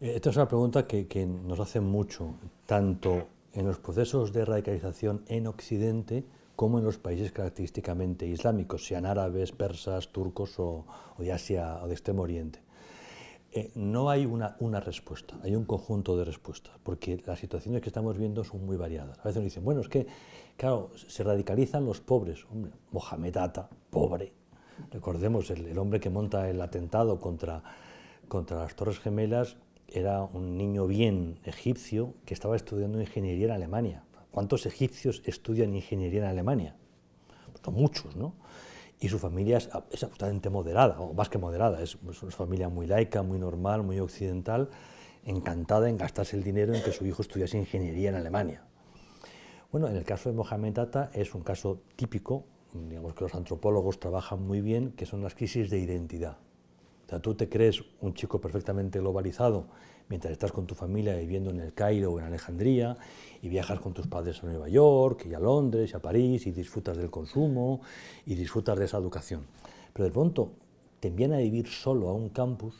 Eh, esta es una pregunta que, nos hacen mucho, tanto en los procesos de radicalización en Occidente como en los países característicamente islámicos, sean árabes, persas, turcos o, de Asia o de Extremo Oriente. Eh, no hay una, respuesta, hay un conjunto de respuestas, porque las situaciones que estamos viendo son muy variadas. A veces nos dicen, bueno, es que, claro, se radicalizan los pobres. Hombre, Mohamed Atta, pobre. Recordemos el, hombre que monta el atentado contra, contra las Torres Gemelas, era un niño bien egipcio que estaba estudiando ingeniería en Alemania. ¿Cuántos egipcios estudian ingeniería en Alemania? Pues muchos, ¿no? Y su familia es, absolutamente moderada, o más que moderada, es, una familia muy laica, muy normal, muy occidental, encantada en gastarse el dinero en que su hijo estudiase ingeniería en Alemania. Bueno, en el caso de Mohamed Atta es un caso típico, digamos que los antropólogos trabajan muy bien, que son las crisis de identidad. O sea, tú te crees un chico perfectamente globalizado mientras estás con tu familia viviendo en el Cairo o en Alejandría y viajas con tus padres a Nueva York y a Londres y a París y disfrutas del consumo y disfrutas de esa educación. Pero de pronto te envían a vivir solo a un campus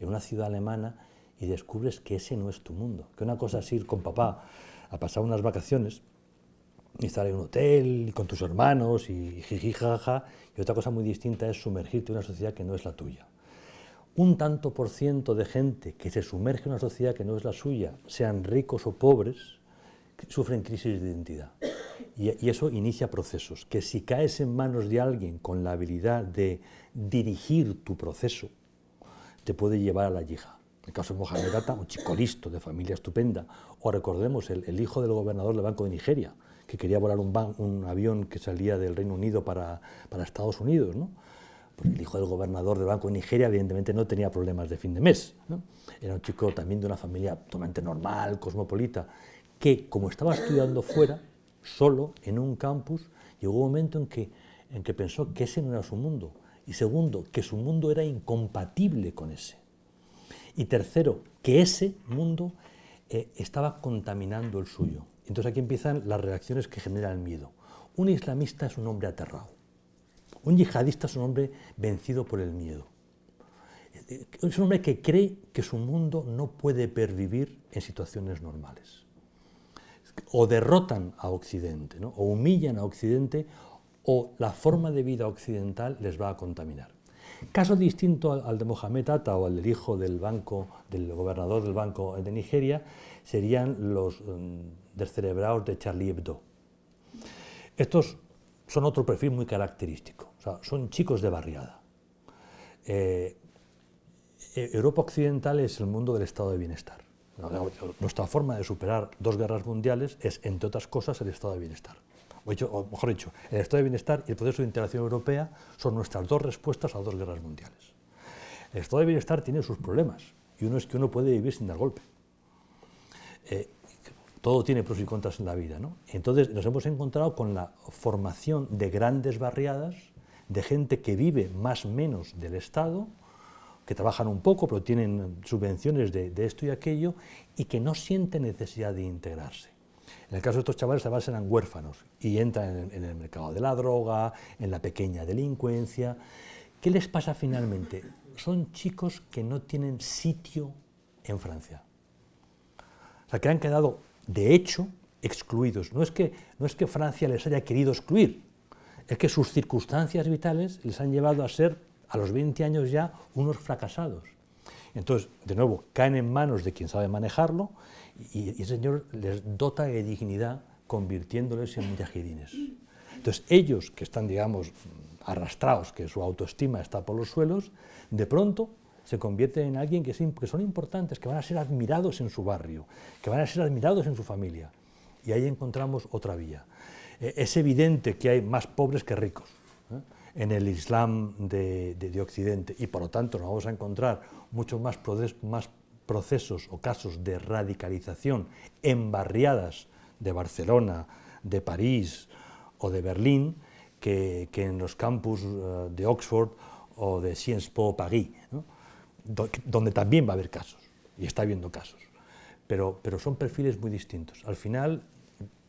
en una ciudad alemana y descubres que ese no es tu mundo. Que una cosa es ir con papá a pasar unas vacaciones y estar en un hotel y con tus hermanos y jiji jaja. Y otra cosa muy distinta es sumergirte en una sociedad que no es la tuya. Un tanto por ciento de gente que se sumerge en una sociedad que no es la suya, sean ricos o pobres, sufren crisis de identidad. Y, eso inicia procesos. Que si caes en manos de alguien con la habilidad de dirigir tu proceso, te puede llevar a la En el caso de Mohamed Atta, un chico listo, de familia estupenda, o recordemos el, hijo del gobernador del Banco de Nigeria, que quería volar un, avión que salía del Reino Unido para, Estados Unidos. ¿no? el hijo del gobernador del Banco de Nigeria, evidentemente, no tenía problemas de fin de mes. ¿no? Era un chico también de una familia totalmente normal, cosmopolita, que como estaba estudiando fuera, solo, en un campus, llegó un momento en que, en que pensó que ese no era su mundo. Y segundo, que su mundo era incompatible con ese. Y tercero, que ese mundo eh, estaba contaminando el suyo. Entonces aquí empiezan las reacciones que generan miedo. Un islamista es un hombre aterrado. Un yihadista es un hombre vencido por el miedo. Es un hombre que cree que su mundo no puede pervivir en situaciones normales. O derrotan a Occidente, o humillan a Occidente, o la forma de vida occidental les va a contaminar. Caso distinto al, de Mohamed Atta o al del hijo del banco, del gobernador del banco de Nigeria, serían los mm, descerebrados de Charlie Hebdo. Estos son otro perfil muy característico, son chicos de barriada. Eh, eh, Europa Occidental es el mundo del estado de bienestar. Nuestra forma de superar dos guerras mundiales es, entre otras cosas, el estado de bienestar. O, hecho, mejor dicho, el estado de bienestar y el proceso de integración europea son nuestras dos respuestas a dos guerras mundiales. El estado de bienestar tiene sus problemas, y uno es que uno puede vivir sin dar golpe. Eh, todo tiene pros y contras en la vida. ¿no? Entonces nos hemos encontrado con la formación de grandes barriadas, de gente que vive más o menos del Estado, que trabajan un poco, pero tienen subvenciones de, esto y aquello, y que no sienten necesidad de integrarse. En el caso de estos chavales, además eran huérfanos y entran en, en el mercado de la droga, en la pequeña delincuencia. ¿Qué les pasa finalmente? Son chicos que no tienen sitio en Francia. O sea, que han quedado de hecho, excluidos. No es, que, no es que Francia les haya querido excluir, es que sus circunstancias vitales les han llevado a ser, a los 20 años ya, unos fracasados. Entonces, de nuevo, caen en manos de quien sabe manejarlo y, el Señor les dota de dignidad convirtiéndoles en mujahidines. Entonces, ellos que están, digamos, arrastrados, que su autoestima está por los suelos, de pronto se convierte en alguien que, son importantes, que van a ser admirados en su barrio, que van a ser admirados en su familia. Y ahí encontramos otra vía. E-, es evidente que hay más pobres que ricos ¿eh? en el Islam de, Occidente y por lo tanto nos vamos a encontrar muchos más, más procesos o casos de radicalización en barriadas de Barcelona, de París o de Berlín que, en los campus eh, de Oxford o de Sciences Po Paris. ¿no? donde también va a haber casos, y está habiendo casos, pero, pero son perfiles muy distintos. Al final,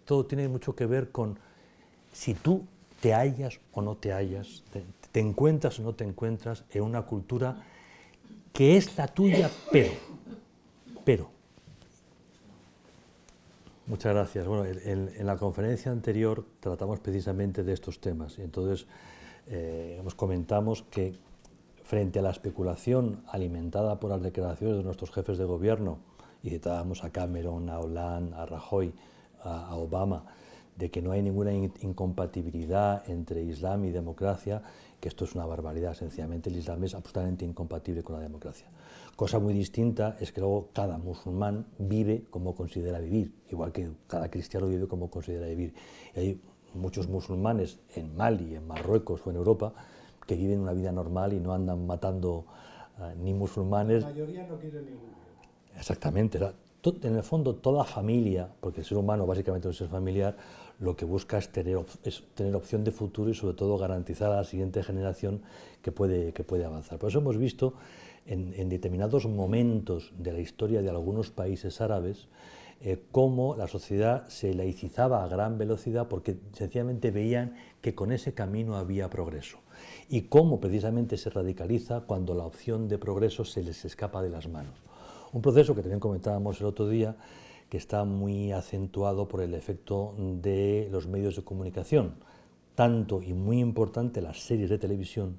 todo tiene mucho que ver con si tú te hallas o no te hallas, te, encuentras o no te encuentras en una cultura que es la tuya, pero, pero, Muchas gracias. Bueno, en, la conferencia anterior tratamos precisamente de estos temas. y Entonces, nos eh, comentamos que frente a la especulación alimentada por las declaraciones de nuestros jefes de gobierno, y citábamos a Cameron, a Hollande, a Rajoy, a, Obama, de que no hay ninguna incompatibilidad entre Islam y democracia, que esto es una barbaridad, sencillamente el Islam es absolutamente incompatible con la democracia. Cosa muy distinta es que luego cada musulmán vive como considera vivir, igual que cada cristiano vive como considera vivir. hay muchos musulmanes en Mali, en Marruecos o en Europa que viven una vida normal y no andan matando eh, ni musulmanes. La mayoría no quiere problema. Exactamente. en el fondo, toda familia, porque el ser humano básicamente es un ser familiar, lo que busca es tener, opción de futuro y sobre todo garantizar a la siguiente generación que puede, que puede avanzar. Por eso hemos visto en determinados momentos de la historia de algunos países árabes, eh, cómo la sociedad se laicizaba a gran velocidad porque sencillamente veían que con ese camino había progreso y cómo precisamente se radicaliza cuando la opción de progreso se les escapa de las manos. Un proceso que también comentábamos el otro día que está muy acentuado por el efecto de los medios de comunicación, tanto y muy importante las series de televisión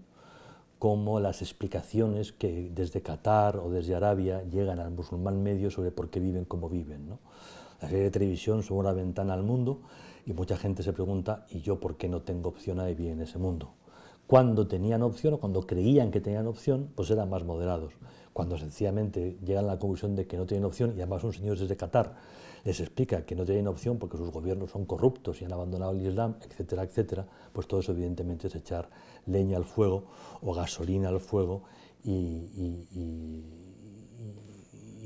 como las explicaciones que desde Qatar o desde Arabia llegan al musulmán medio sobre por qué viven como viven. la Las de televisión son una ventana al mundo y mucha gente se pregunta, ¿y yo por qué no tengo opción a vivir en ese mundo? Cuando tenían opción o cuando creían que tenían opción, pues eran más moderados. Cuando sencillamente llegan a la conclusión de que no tienen opción, y además son señores desde Qatar les explica que no tienen opción porque sus gobiernos son corruptos y han abandonado el Islam, etcétera, etcétera, pues todo eso evidentemente es echar leña al fuego o gasolina al fuego y,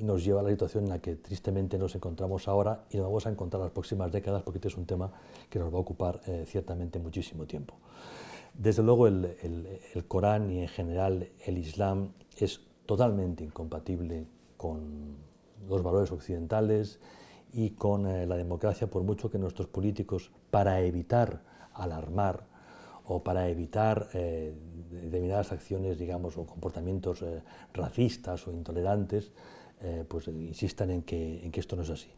nos lleva a la situación en la que tristemente nos encontramos ahora y nos vamos a encontrar las próximas décadas porque este es un tema que nos va a ocupar eh, ciertamente muchísimo tiempo. Desde luego el, el Corán y en general el Islam es totalmente incompatible con los valores occidentales, y con eh, la democracia, por mucho que nuestros políticos, para evitar alarmar o para evitar eh, determinadas acciones, digamos, o comportamientos eh, racistas o intolerantes, pues insistan en que, en que esto no es así.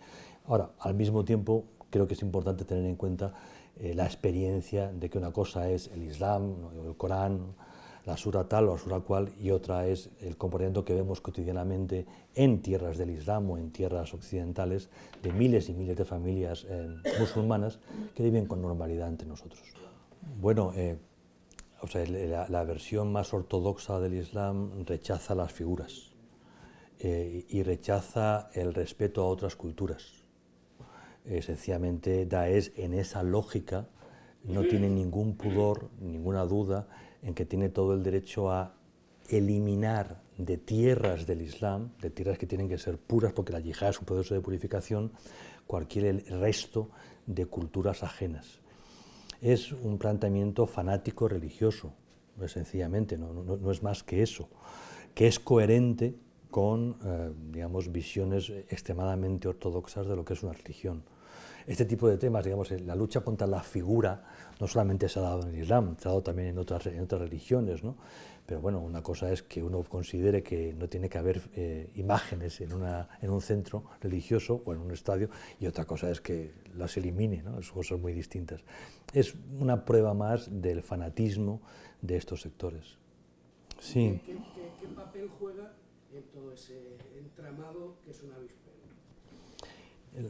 Ahora, al mismo tiempo, creo que es importante tener en cuenta la experiencia de que una cosa es el Islam, el Corán, la sura tal o la sura cual, y otra es el componente que vemos cotidianamente en tierras del Islam o en tierras occidentales de miles y miles de familias eh, musulmanas que viven con normalidad entre nosotros. Bueno, eh, la, versión más ortodoxa del Islam rechaza las figuras eh, y rechaza el respeto a otras culturas. Esencialmente Daesh en esa lógica no tiene ningún pudor, ninguna duda en que tiene todo el derecho a eliminar de tierras del Islam, de tierras que tienen que ser puras porque la yihad es un proceso de purificación, cualquier resto de culturas ajenas. Es un planteamiento fanático religioso, sencillamente, no, no, es más que eso, que es coherente con, eh, digamos, visiones extremadamente ortodoxas de lo que es una religión este tipo de temas, digamos, la lucha contra la figura, no solamente se ha dado en el Islam, se ha dado también en otras, religiones, ¿no? Pero bueno, una cosa es que uno considere que no tiene que haber eh, imágenes en, una, en un centro religioso o en un estadio, y otra cosa es que las elimine, ¿no? Son cosas muy distintas. Es una prueba más del fanatismo de estos sectores. Sí. ¿Qué, papel juega en todo ese entramado que es una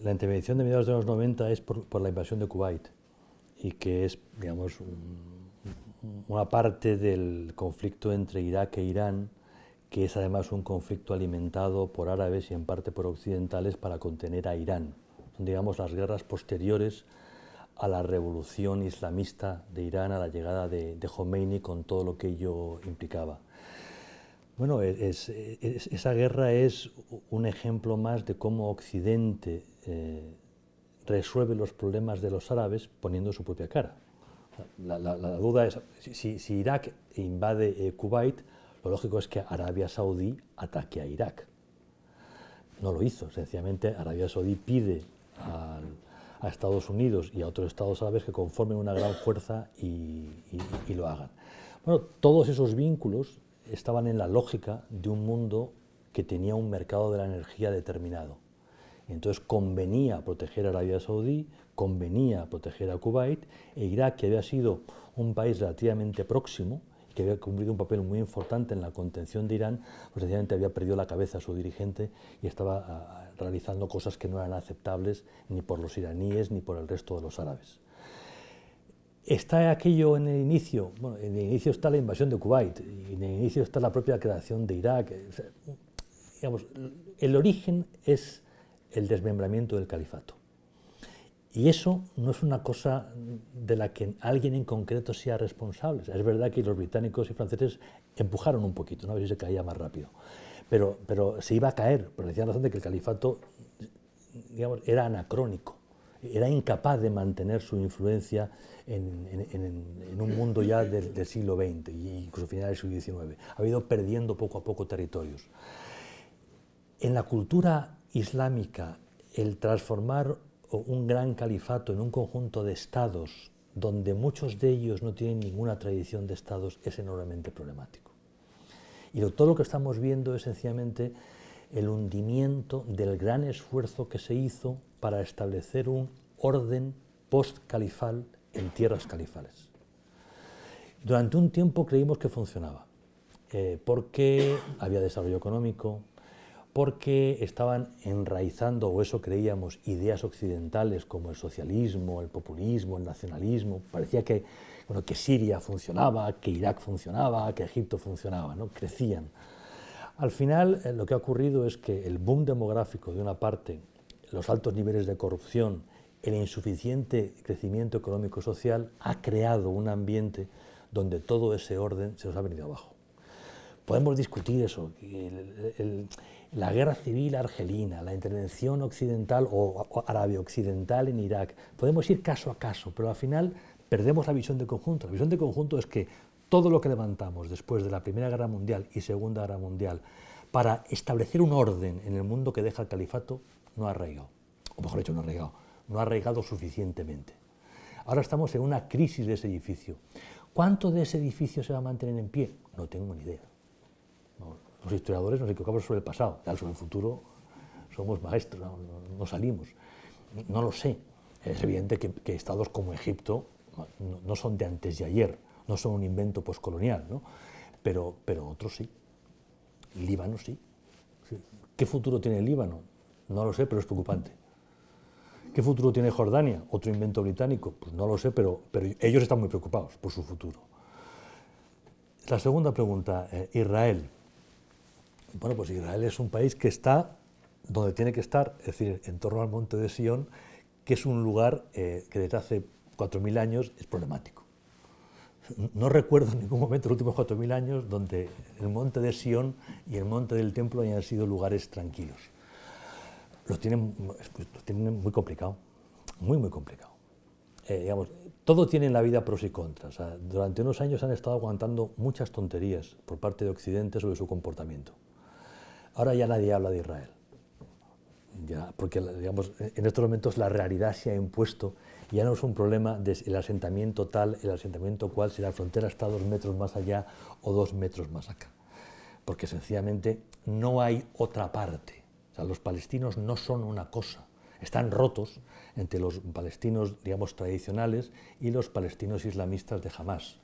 la intervención de mediados de los 90 es por, la invasión de Kuwait y que es, digamos, una parte del conflicto entre Irak e Irán, que es además un conflicto alimentado por árabes y en parte por occidentales para contener a Irán. Son, digamos, las guerras posteriores a la revolución islamista de Irán, a la llegada de, de Khomeini con todo lo que ello implicaba. Bueno, e-, esa guerra es un ejemplo más de cómo Occidente eh, resuelve los problemas de los árabes poniendo su propia cara. La, duda es, si, Irak invade eh, Kuwait, lo lógico es que Arabia Saudí ataque a Irak. No lo hizo, sencillamente Arabia Saudí pide a, Estados Unidos y a otros estados árabes que conformen una gran fuerza y lo hagan. Bueno, todos esos vínculos estaban en la lógica de un mundo que tenía un mercado de la energía determinado. Entonces convenía proteger a Arabia Saudí, convenía proteger a Kuwait, e Irak, que había sido un país relativamente próximo que había cumplido un papel muy importante en la contención de Irán, pues sencillamente había perdido la cabeza a su dirigente y estaba ah, realizando cosas que no eran aceptables ni por los iraníes ni por el resto de los árabes está aquello en el inicio, en el inicio está la invasión de Kuwait, y en el inicio está la propia creación de Irak. Eh, el origen es el desmembramiento del califato. Y eso no es una cosa de la que alguien en concreto sea responsable. es verdad que los británicos y franceses empujaron un poquito, ¿no? a ver si se caía más rápido. Pero, pero se iba a caer, pero decían razón de que el califato era anacrónico era incapaz de mantener su influencia en, un mundo ya del, siglo XX y incluso finales del siglo XIX. Ha ido perdiendo poco a poco territorios. En la cultura islámica, el transformar un gran califato en un conjunto de estados donde muchos de ellos no tienen ninguna tradición de estados es enormemente problemático. Y todo lo que estamos viendo es sencillamente el hundimiento del gran esfuerzo que se hizo para establecer un orden post-califal en tierras califales. Durante un tiempo creímos que funcionaba, eh, porque había desarrollo económico, porque estaban enraizando, o eso creíamos, ideas occidentales como el socialismo, el populismo, el nacionalismo. Parecía que, bueno, que Siria funcionaba, que Irak funcionaba, que Egipto funcionaba, ¿no? crecían. Al final, eh, lo que ha ocurrido es que el boom demográfico de una parte los altos niveles de corrupción, el insuficiente crecimiento económico-social ha creado un ambiente donde todo ese orden se nos ha venido abajo. Podemos discutir eso, la guerra civil argelina, la intervención occidental o, o árabe occidental en Irak, podemos ir caso a caso, pero al final perdemos la visión de conjunto. La visión de conjunto es que todo lo que levantamos después de la Primera Guerra Mundial y Segunda Guerra Mundial, para establecer un orden en el mundo que deja el califato no ha arraigado, o mejor dicho, no ha arraigado, no ha arraigado suficientemente. Ahora estamos en una crisis de ese edificio. ¿Cuánto de ese edificio se va a mantener en pie? No tengo ni idea. Los historiadores nos equivocamos sobre el pasado, tal sobre el futuro somos maestros, no, salimos. No lo sé. Es evidente que, estados como Egipto no, son de antes de ayer, no son un invento poscolonial, ¿no? pero, pero otros sí. Líbano sí. ¿Qué futuro tiene el Líbano? No lo sé, pero es preocupante. ¿Qué futuro tiene Jordania? Otro invento británico. Pues no lo sé, pero, pero ellos están muy preocupados por su futuro. La segunda pregunta, eh, Israel. Bueno, pues Israel es un país que está donde tiene que estar, es decir, en torno al monte de Sión, que es un lugar eh, que desde hace 4.000 años es problemático no recuerdo en ningún momento los últimos 4.000 años donde el monte de Sión y el monte del templo hayan sido lugares tranquilos. Los tienen, tienen muy complicado, muy, muy complicado. Eh, digamos, todo tiene la vida pros y contras. durante unos años han estado aguantando muchas tonterías por parte de Occidente sobre su comportamiento. Ahora ya nadie habla de Israel. porque digamos, en estos momentos la realidad se ha impuesto ya no es un problema del asentamiento tal, el asentamiento cual, si la frontera está dos metros más allá o dos metros más acá. Porque sencillamente no hay otra parte. O sea, los palestinos no son una cosa. Están rotos entre los palestinos, digamos, tradicionales y los palestinos islamistas de Hamas.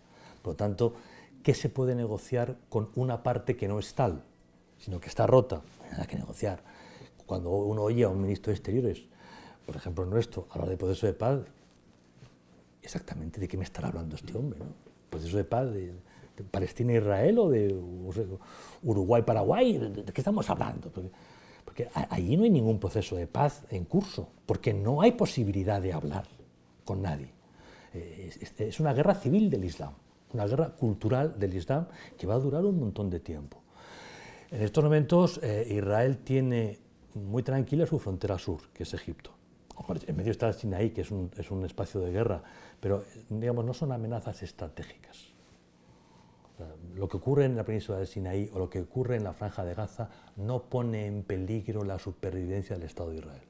Por lo tanto, ¿qué se puede negociar con una parte que no es tal, sino que está rota? No hay nada que negociar. Cuando uno oye a un ministro de Exteriores, por ejemplo nuestro, hablar de proceso de paz, exactamente de qué me estará hablando este hombre, ¿no? Proceso pues de paz de, Palestina-Israel e o de Uruguay-Paraguay, ¿de, qué estamos hablando? Porque, allí no hay ningún proceso de paz en curso, porque no hay posibilidad de hablar con nadie. Eh, es, una guerra civil del Islam, una guerra cultural del Islam que va a durar un montón de tiempo. En estos momentos eh, Israel tiene muy tranquila su frontera sur, que es Egipto en medio está Sinaí, que es un, espacio de guerra, pero digamos, no son amenazas estratégicas. lo que ocurre en la península de Sinaí o lo que ocurre en la franja de Gaza no pone en peligro la supervivencia del Estado de Israel.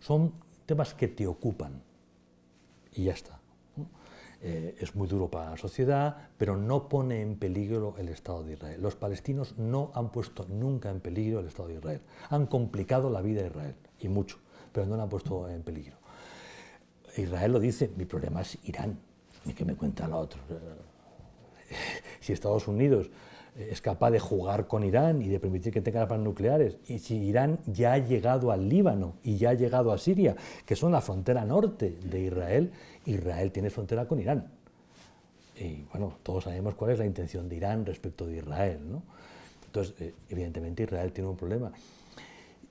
Son temas que te ocupan y ya está. Eh, es muy duro para la sociedad, pero no pone en peligro el Estado de Israel. Los palestinos no han puesto nunca en peligro el Estado de Israel. Han complicado la vida de Israel, y mucho pero no la han puesto en peligro. Israel lo dice, mi problema es Irán, y que me cuenta lo otro. Si Estados Unidos eh, es capaz de jugar con Irán y de permitir que tenga armas nucleares, y si Irán ya ha llegado al Líbano y ya ha llegado a Siria, que son la frontera norte de Israel, Israel tiene frontera con Irán. Y bueno, todos sabemos cuál es la intención de Irán respecto de Israel. ¿no? Entonces, eh, evidentemente Israel tiene un problema.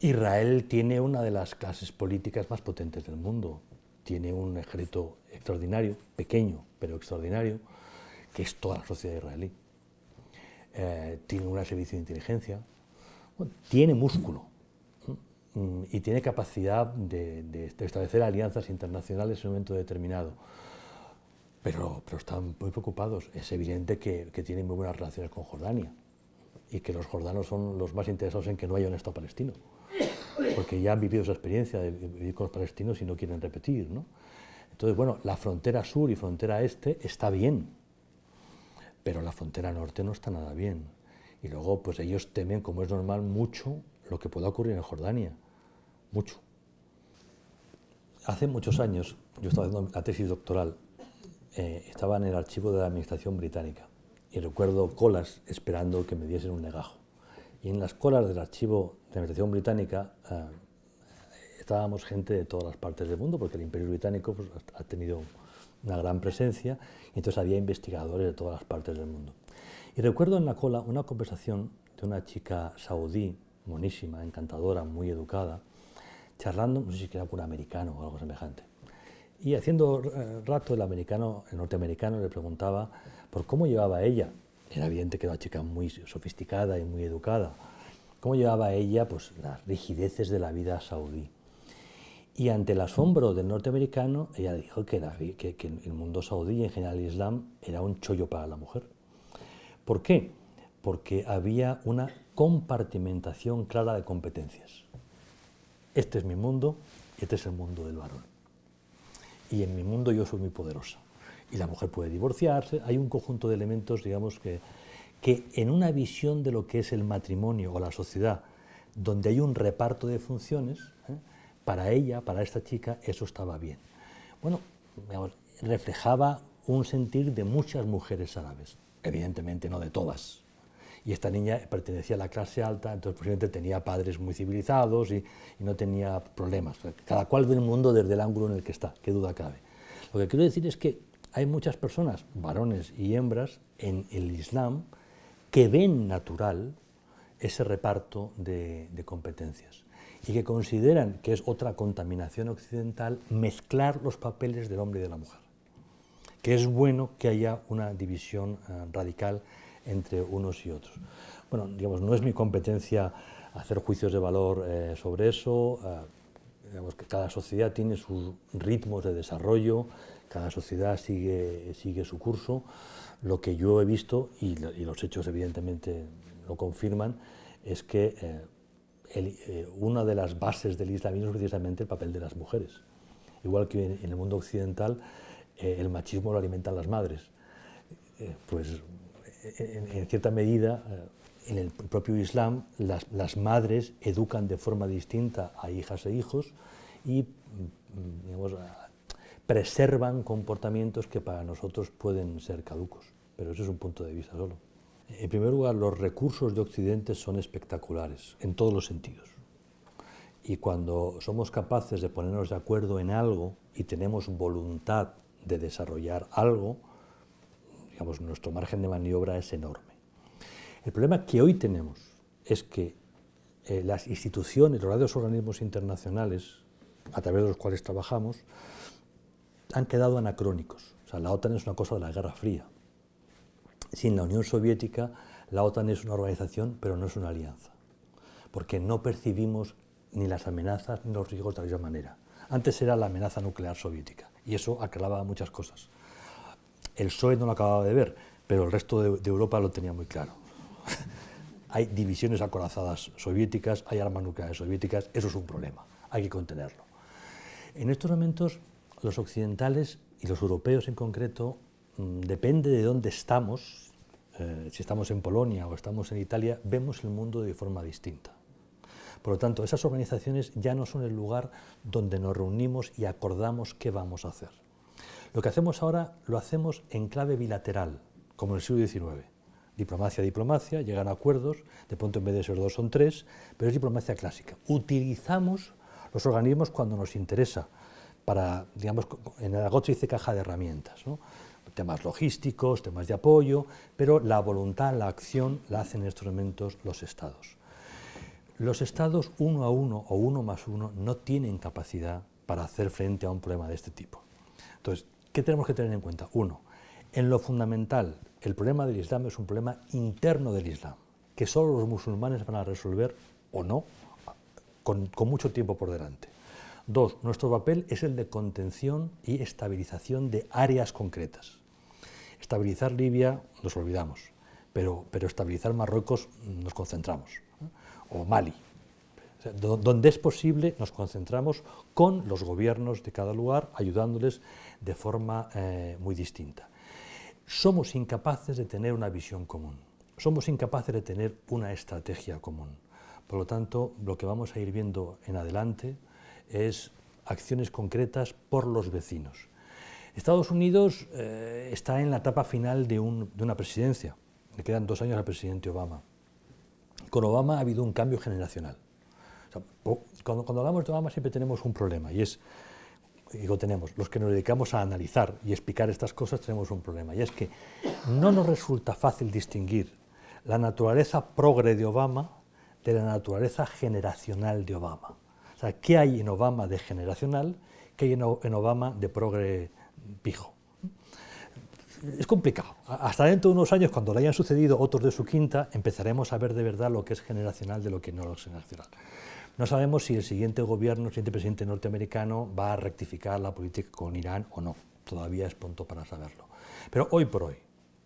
Israel tiene una de las clases políticas más potentes del mundo. Tiene un ejército extraordinario, pequeño, pero extraordinario, que es toda la sociedad israelí. Eh, tiene un servicio de inteligencia, tiene músculo mm, y tiene capacidad de, establecer alianzas internacionales en un momento determinado. Pero, están muy preocupados. Es evidente que, que tienen muy buenas relaciones con Jordania y que los jordanos son los más interesados en que no haya un Estado palestino. Pues porque ya han vivido esa experiencia de vivir con los palestinos y no quieren repetir. ¿no? Entonces, bueno, la frontera sur y frontera este está bien, pero la frontera norte no está nada bien. Y luego, pues ellos temen, como es normal, mucho lo que pueda ocurrir en Jordania, mucho. Hace muchos años, yo estaba haciendo la tesis doctoral, eh, estaba en el archivo de la Administración Británica y recuerdo colas esperando que me diesen un negajo y en las colas del archivo de investigación británica eh, estábamos gente de todas las partes del mundo, porque el imperio británico pues, ha tenido una gran presencia, y entonces había investigadores de todas las partes del mundo. Y recuerdo en la cola una conversación de una chica saudí, monísima, encantadora, muy educada, charlando, no sé si era con un americano o algo semejante. Y haciendo eh, rato el americano, el norteamericano le preguntaba por cómo llevaba ella era evidente que era una chica muy sofisticada y muy educada. ¿Cómo llevaba ella pues, las rigideces de la vida saudí? Y ante el asombro del norteamericano, ella dijo que, el mundo saudí, en general el Islam, era un chollo para la mujer. ¿Por qué? Porque había una compartimentación clara de competencias. Este es mi mundo, y este es el mundo del varón. Y en mi mundo yo soy muy poderosa y la mujer puede divorciarse. Hay un conjunto de elementos, digamos, que, que en una visión de lo que es el matrimonio o la sociedad, donde hay un reparto de funciones, ¿eh? para ella, para esta chica, eso estaba bien. Bueno, reflejaba un sentir de muchas mujeres árabes, evidentemente no de todas. Y esta niña pertenecía a la clase alta, entonces posiblemente tenía padres muy civilizados y, y no tenía problemas. Cada cual ve el mundo desde el ángulo en el que está, qué duda cabe. Lo que quiero decir es que hay muchas personas, varones y hembras, en el Islam que ven natural ese reparto de, competencias y que consideran que es otra contaminación occidental mezclar los papeles del hombre y de la mujer, que es bueno que haya una división eh, radical entre unos y otros. Bueno, digamos, no es mi competencia hacer juicios de valor eh, sobre eso, eh, digamos que cada sociedad tiene sus ritmos de desarrollo, cada sociedad sigue, sigue su curso. Lo que yo he visto, y, los hechos evidentemente lo confirman, es que eh, eh, una de las bases del islamismo es precisamente el papel de las mujeres. Igual que en, el mundo occidental eh, el machismo lo alimentan las madres. pues en, cierta medida, en el propio Islam, las, madres educan de forma distinta a hijas e hijos y mm, mm, digamos, preservan comportamientos que para nosotros pueden ser caducos, pero eso es un punto de vista solo. En primer lugar, los recursos de Occidente son espectaculares, en todos los sentidos. Y cuando somos capaces de ponernos de acuerdo en algo y tenemos voluntad de desarrollar algo, digamos, nuestro margen de maniobra es enorme. El problema que hoy tenemos es que eh, las instituciones, los organismos internacionales a través de los cuales trabajamos, han quedado anacrónicos. O sea, la OTAN es una cosa de la Guerra Fría. Sin la Unión Soviética, la OTAN es una organización, pero no es una alianza. Porque no percibimos ni las amenazas ni los riesgos de la misma manera. Antes era la amenaza nuclear soviética y eso aclaraba muchas cosas. El PSOE no lo acababa de ver, pero el resto de, de Europa lo tenía muy claro. hay divisiones acorazadas soviéticas, hay armas nucleares soviéticas, eso es un problema, hay que contenerlo. En estos momentos los occidentales y los europeos en concreto, mm, depende de dónde estamos, eh, si estamos en Polonia o estamos en Italia, vemos el mundo de forma distinta. Por lo tanto, esas organizaciones ya no son el lugar donde nos reunimos y acordamos qué vamos a hacer. Lo que hacemos ahora lo hacemos en clave bilateral, como en el siglo XIX. Diplomacia, diplomacia, llegan a acuerdos, de pronto en vez de ser dos son tres, pero es diplomacia clásica. Utilizamos los organismos cuando nos interesa, para, digamos, en el agosto dice caja de herramientas, ¿no? temas logísticos, temas de apoyo, pero la voluntad, la acción la hacen en estos momentos los estados. Los estados uno a uno o uno más uno no tienen capacidad para hacer frente a un problema de este tipo. Entonces, ¿qué tenemos que tener en cuenta? Uno, en lo fundamental, el problema del Islam es un problema interno del Islam, que solo los musulmanes van a resolver o no, con mucho tiempo por delante. Dos, nuestro papel es el de contención y estabilización de áreas concretas. Estabilizar Libia nos olvidamos, pero, pero estabilizar Marruecos nos concentramos. O Mali. donde es posible nos concentramos con los gobiernos de cada lugar, ayudándoles de forma eh, muy distinta. Somos incapaces de tener una visión común, somos incapaces de tener una estrategia común. Por lo tanto, lo que vamos a ir viendo en adelante es acciones concretas por los vecinos. Estados Unidos eh, está en la etapa final de, una presidencia. Le quedan dos años al presidente Obama. Con Obama ha habido un cambio generacional. cuando, cuando, hablamos de Obama siempre tenemos un problema y es, digo tenemos, los que nos dedicamos a analizar y explicar estas cosas tenemos un problema y es que no nos resulta fácil distinguir la naturaleza progre de Obama de la naturaleza generacional de Obama. ¿qué hay en Obama de generacional? ¿Qué hay en Obama de progre pijo? Es complicado. Hasta dentro de unos años, cuando le hayan sucedido otros de su quinta, empezaremos a ver de verdad lo que es generacional de lo que no es generacional. No sabemos si el siguiente gobierno, el siguiente presidente norteamericano va a rectificar la política con Irán o no. Todavía es pronto para saberlo. Pero hoy por hoy,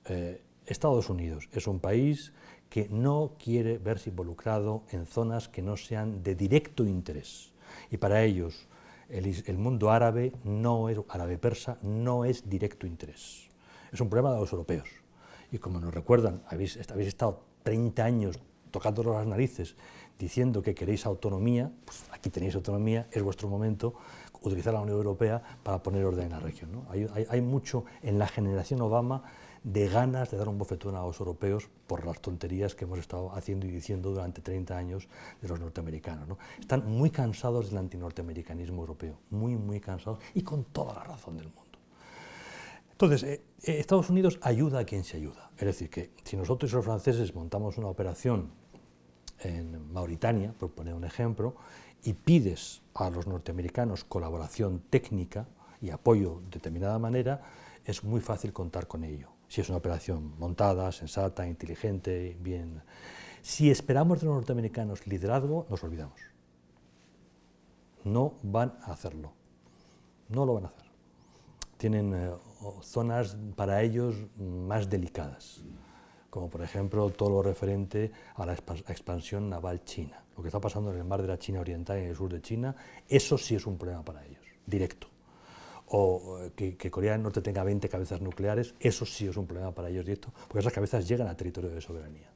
eh, Estados Unidos es un país que no quiere verse involucrado en zonas que no sean de directo interés. Y para ellos el, mundo árabe, no es, árabe persa, no es directo interés. Es un problema de los europeos. Y como nos recuerdan, habéis, habéis estado 30 años tocándonos las narices diciendo que queréis autonomía, pues aquí tenéis autonomía, es vuestro momento, utilizar la Unión Europea para poner orden en la región. hay mucho en la generación Obama de ganas de dar un bofetón a los europeos por las tonterías que hemos estado haciendo y diciendo durante 30 años de los norteamericanos. ¿no? Están muy cansados del antinorteamericanismo europeo, muy, muy cansados y con toda la razón del mundo. Entonces, eh, eh, Estados Unidos ayuda a quien se ayuda. Es decir, que si nosotros los franceses montamos una operación en Mauritania, por poner un ejemplo, y pides a los norteamericanos colaboración técnica y apoyo de determinada manera, es muy fácil contar con ello si es una operación montada, sensata, inteligente, bien. Si esperamos de los norteamericanos liderazgo, nos olvidamos. No van a hacerlo. No lo van a hacer. Tienen eh, zonas para ellos más delicadas, como por ejemplo todo lo referente a la expansión naval china. Lo que está pasando en el mar de la China Oriental y en el sur de China, eso sí es un problema para ellos, directo o que, Corea del Norte tenga 20 cabezas nucleares, eso sí es un problema para ellos directo, porque esas cabezas llegan a territorio de soberanía.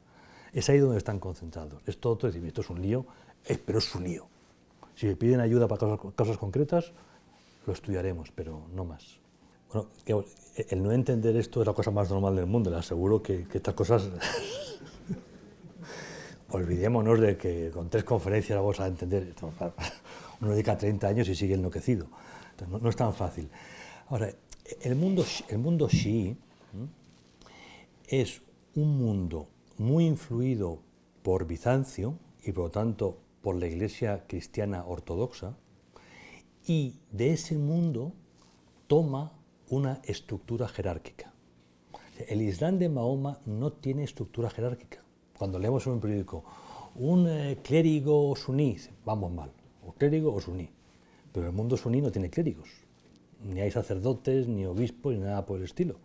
Es ahí donde están concentrados. Es todo, esto es un lío, pero es un lío. Si le piden ayuda para cosas concretas, lo estudiaremos, pero no más. Bueno, el no entender esto es la cosa más normal del mundo, les aseguro que, que estas cosas... Olvidémonos de que con tres conferencias la vamos a entender. Uno dedica 30 años y sigue enloquecido no, es tan fácil. Ahora, el mundo, el mundo shií es un mundo muy influido por Bizancio y por lo tanto por la Iglesia cristiana ortodoxa y de ese mundo toma una estructura jerárquica. El Islam de Mahoma no tiene estructura jerárquica. Cuando leemos en un periódico, un eh, clérigo suní, vamos mal, un clérigo o suní. Pero el mundo suní no tiene clérigos, ni hay sacerdotes, ni obispos, ni nada por el estilo.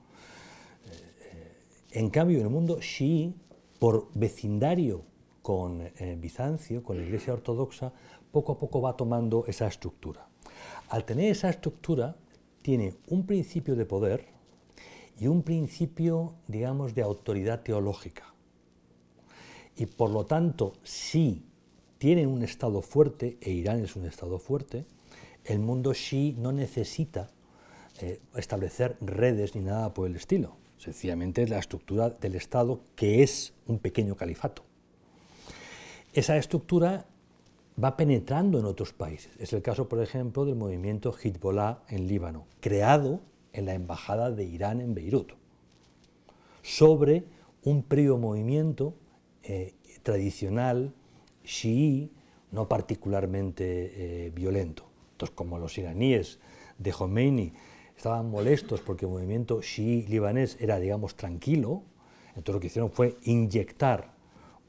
Eh, eh, en cambio, en el mundo shií, por vecindario con eh, Bizancio, con la Iglesia Ortodoxa, poco a poco va tomando esa estructura. Al tener esa estructura, tiene un principio de poder y un principio, digamos, de autoridad teológica. Y por lo tanto, si tienen un Estado fuerte, e Irán es un Estado fuerte, el mundo Shií no necesita eh, establecer redes ni nada por el estilo. Sencillamente es la estructura del Estado que es un pequeño califato. Esa estructura va penetrando en otros países. Es el caso, por ejemplo, del movimiento Hezbollah en Líbano, creado en la embajada de Irán en Beirut, sobre un previo movimiento eh, tradicional, shií, no particularmente eh, violento. Entonces, como los iraníes de Khomeini estaban molestos porque el movimiento shií libanés era, digamos, tranquilo, entonces lo que hicieron fue inyectar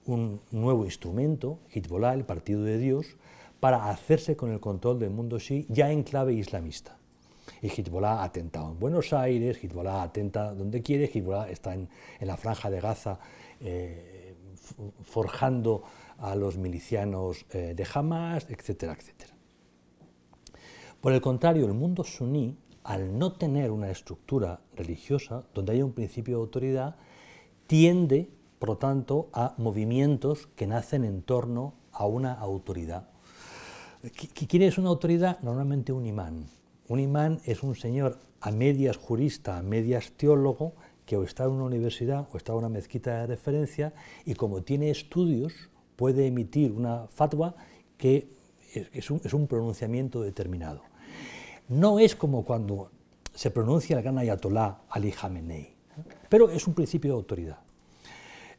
un nuevo instrumento, Hezbollah, el Partido de Dios, para hacerse con el control del mundo shií ya en clave islamista. Y Hezbollah ha atentado en Buenos Aires, Hezbollah atenta donde quiere, Hezbollah está en, la franja de Gaza eh, forjando a los milicianos eh, de Hamas, etcétera, etcétera. Por el contrario, el mundo suní, al no tener una estructura religiosa donde haya un principio de autoridad, tiende, por lo tanto, a movimientos que nacen en torno a una autoridad. ¿Quién es una autoridad? Normalmente un imán. Un imán es un señor a medias jurista, a medias teólogo, que o está en una universidad o está en una mezquita de referencia y como tiene estudios puede emitir una fatwa que es un, es un pronunciamiento determinado. No es como cuando se pronuncia el gran ayatolá Ali Khamenei, ¿eh? pero es un principio de autoridad.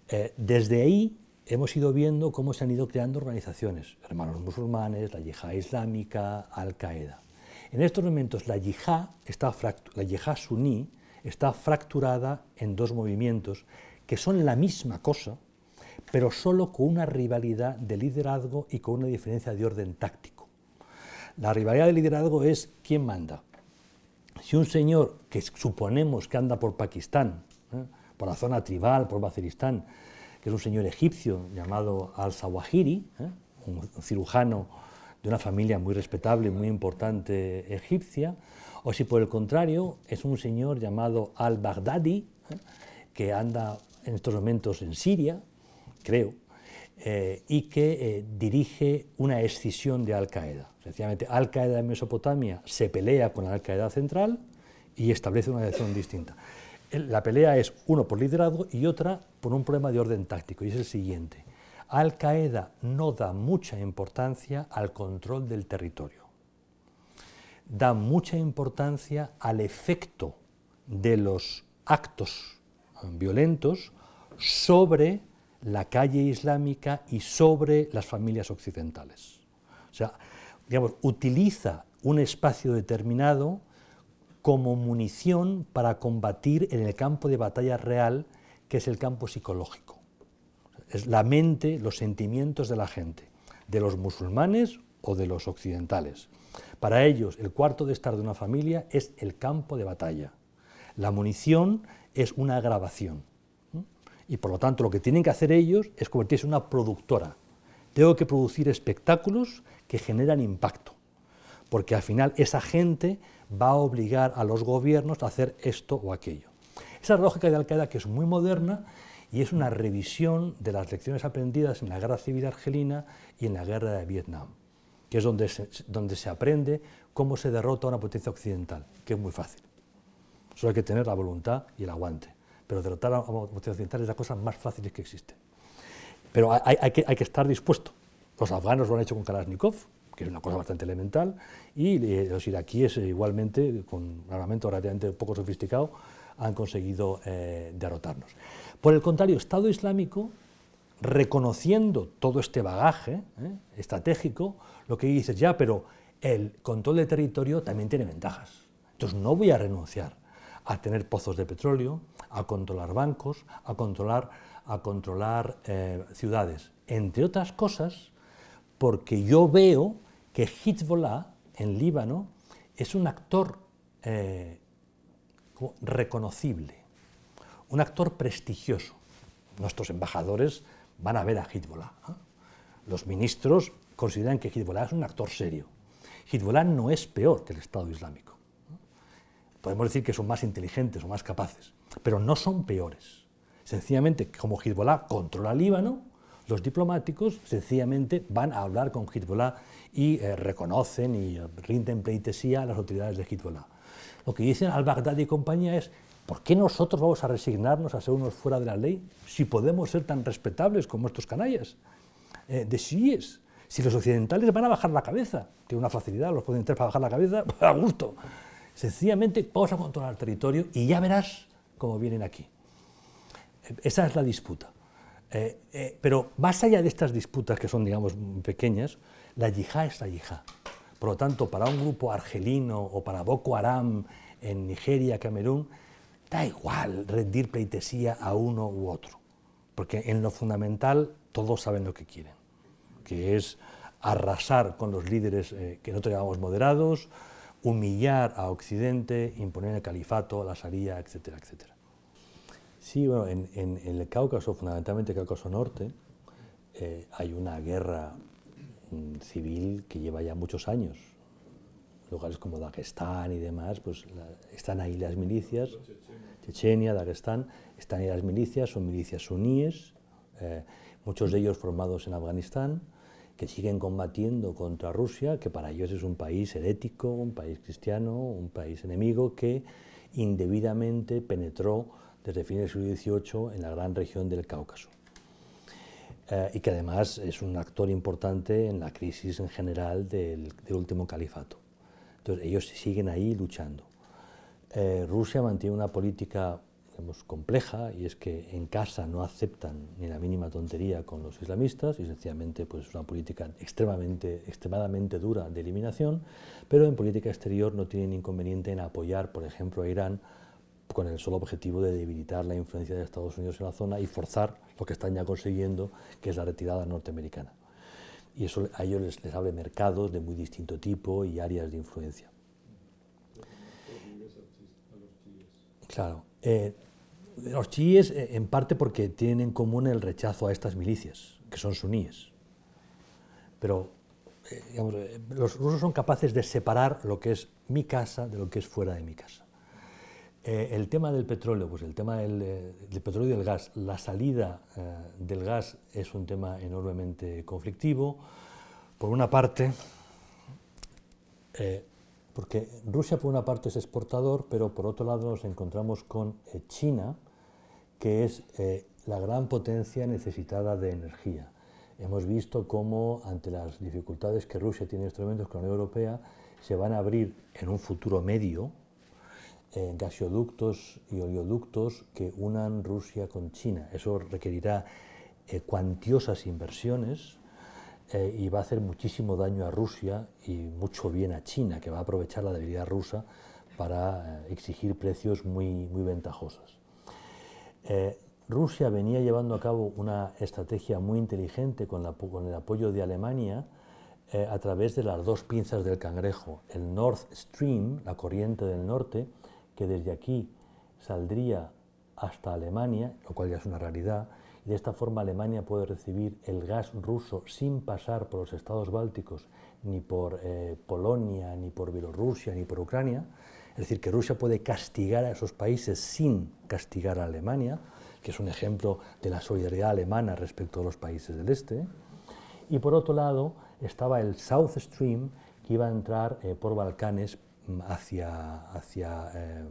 Eh, desde ahí hemos ido viendo cómo se han ido creando organizaciones, hermanos musulmanes, la yihad islámica, Al-Qaeda. En estos momentos la yihad, la yihad suní está fracturada en dos movimientos que son la misma cosa, pero solo con una rivalidad de liderazgo y con una diferencia de orden táctico. La rivalidad de liderazgo es quién manda. Si un señor que suponemos que anda por Pakistán, ¿eh? por la zona tribal, por baciristán que es un señor egipcio llamado Al-Sawahiri, ¿eh? un cirujano de una familia muy respetable, muy importante egipcia, o si por el contrario es un señor llamado Al-Baghdadi, ¿eh? que anda en estos momentos en Siria, creo, eh, y que eh, dirige una escisión de Al-Qaeda. Sencillamente, Al-Qaeda en Mesopotamia se pelea con Al-Qaeda central y establece una dirección distinta. Eh, la pelea es uno por liderazgo y otra por un problema de orden táctico, y es el siguiente. Al-Qaeda no da mucha importancia al control del territorio, da mucha importancia al efecto de los actos violentos sobre la calle islámica y sobre las familias occidentales. O sea, utiliza un espacio determinado como munición para combatir en el campo de batalla real, que es el campo psicológico. Es la mente, los sentimientos de la gente, de los musulmanes o de los occidentales. Para ellos, el cuarto de estar de una familia es el campo de batalla. La munición es una grabación. Y por lo tanto lo que tienen que hacer ellos es convertirse en una productora. Tengo que producir espectáculos que generan impacto, porque al final esa gente va a obligar a los gobiernos a hacer esto o aquello. Esa lógica de Al-Qaeda que es muy moderna y es una revisión de las lecciones aprendidas en la guerra civil argelina y en la guerra de Vietnam, que es donde donde se aprende cómo se derrota a una potencia occidental, que es muy fácil. Solo hay que tener la voluntad y el aguante pero derrotar a, a occidental es la cosa más fácil que existe. Pero hay, que, estar dispuesto. Los afganos lo han hecho con Kalashnikov, que es una cosa bastante elemental, y eh, los iraquíes eh, igualmente, con un armamento relativamente poco sofisticado, han conseguido eh, derrotarnos. Por el contrario, Estado Islámico, reconociendo todo este bagaje estratégico, lo que dice ya, pero el control de territorio también tiene ventajas. Entonces no voy a renunciar a tener pozos de petróleo, a controlar bancos, a controlar, a controlar eh, ciudades, entre otras cosas, porque yo veo que Hezbollah en Líbano es un actor eh, reconocible, un actor prestigioso. Nuestros embajadores van a ver a Hezbollah. ¿eh? Los ministros consideran que Hezbollah es un actor serio. Hezbollah no es peor que el Estado Islámico. Podemos decir que son más inteligentes o más capaces, pero no son peores. Sencillamente, como Hezbollah controla Líbano, los diplomáticos sencillamente van a hablar con Hezbollah y eh, reconocen y eh, rinden pleitesía a las autoridades de Hezbollah. Lo que dicen al-Baghdadi y compañía es, ¿por qué nosotros vamos a resignarnos a ser unos fuera de la ley si podemos ser tan respetables como estos canallas eh, De sí es. Si los occidentales van a bajar la cabeza, tiene una facilidad los occidentales para bajar la cabeza, a gusto. Sencillamente vamos a controlar el territorio y ya verás como vienen aquí. Esa es la disputa. Eh, eh, pero más allá de estas disputas que son, digamos, pequeñas, la yihad es la yihad. Por lo tanto, para un grupo argelino o para Boko Haram en Nigeria, Camerún, da igual rendir pleitesía a uno u otro, porque en lo fundamental todos saben lo que quieren, que es arrasar con los líderes eh, que no llamamos moderados, humillar a Occidente, imponer el califato, la sharia, etcétera, etcétera. Sí, bueno, en, el Cáucaso, fundamentalmente el Cáucaso Norte, eh, hay una guerra mm, civil que lleva ya muchos años. Lugares como Dagestán y demás, pues están ahí las milicias, Chechenia, Dagestán, están ahí las milicias, son milicias suníes, eh, muchos de ellos formados en Afganistán, que siguen combatiendo contra Rusia, que para ellos es un país herético, un país cristiano, un país enemigo que indebidamente penetró desde fines del siglo XVIII en la gran región del Cáucaso. Eh, y que además es un actor importante en la crisis en general del, último califato. Entonces ellos siguen ahí luchando. Eh, Rusia mantiene una política digamos, compleja y es que en casa no aceptan ni la mínima tontería con los islamistas y sencillamente pues, es una política extremadamente, extremadamente dura de eliminación, pero en política exterior no tienen inconveniente en apoyar, por ejemplo, a Irán con el solo objetivo de debilitar la influencia de Estados Unidos en la zona y forzar lo que están ya consiguiendo, que es la retirada norteamericana. Y eso a ellos les, abre mercados de muy distinto tipo y áreas de influencia. Claro. Eh, los chiíes eh, en parte porque tienen en común el rechazo a estas milicias, que son suníes. Pero eh, eh, los rusos son capaces de separar lo que es mi casa de lo que es fuera de mi casa. el tema del petróleo, pues el tema del, petróleo y del gas, la salida del gas es un tema enormemente conflictivo. Por una parte, porque Rusia por una parte es exportador, pero por otro lado nos encontramos con China, que es eh, la gran potencia necesitada de energía. Hemos visto cómo, ante las dificultades que Rusia tiene en estos momentos con la Unión Europea, se van a abrir en un futuro medio eh, gasoductos y oleoductos que unan Rusia con China. Eso requerirá eh, cuantiosas inversiones y va a hacer muchísimo daño a Rusia y mucho bien a China, que va a aprovechar la debilidad rusa para exigir precios muy, muy ventajosos. Eh, Rusia venía llevando a cabo una estrategia muy inteligente con, el apoyo de Alemania eh, a través de las dos pinzas del cangrejo, el North Stream, la corriente del norte, que desde aquí saldría hasta Alemania, lo cual ya es una realidad, y de esta forma Alemania puede recibir el gas ruso sin pasar por los estados bálticos, ni por eh, Polonia, ni por Bielorrusia, ni por Ucrania, es decir, que Rusia puede castigar a esos países sin castigar a Alemania, que es un ejemplo de la solidaridad alemana respecto a los países del este. Y por otro lado estaba el South Stream, que iba a entrar eh, por Balcanes mm, hacia, em,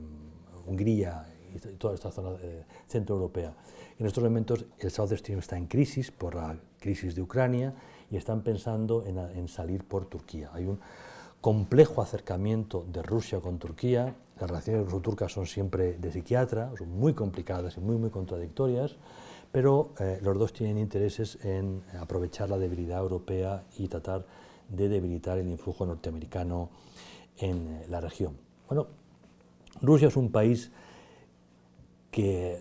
Hungría y toda esta zona eh, centroeuropea. En estos momentos el South Stream está en crisis por la crisis de Ucrania y están pensando en, salir por Turquía complejo acercamiento de Rusia con Turquía. Las relaciones ruso-turcas son siempre de psiquiatra, son muy complicadas y muy, muy contradictorias, pero eh, los dos tienen intereses en aprovechar la debilidad europea y tratar de debilitar el influjo norteamericano en eh, la región. Bueno, Rusia es un país que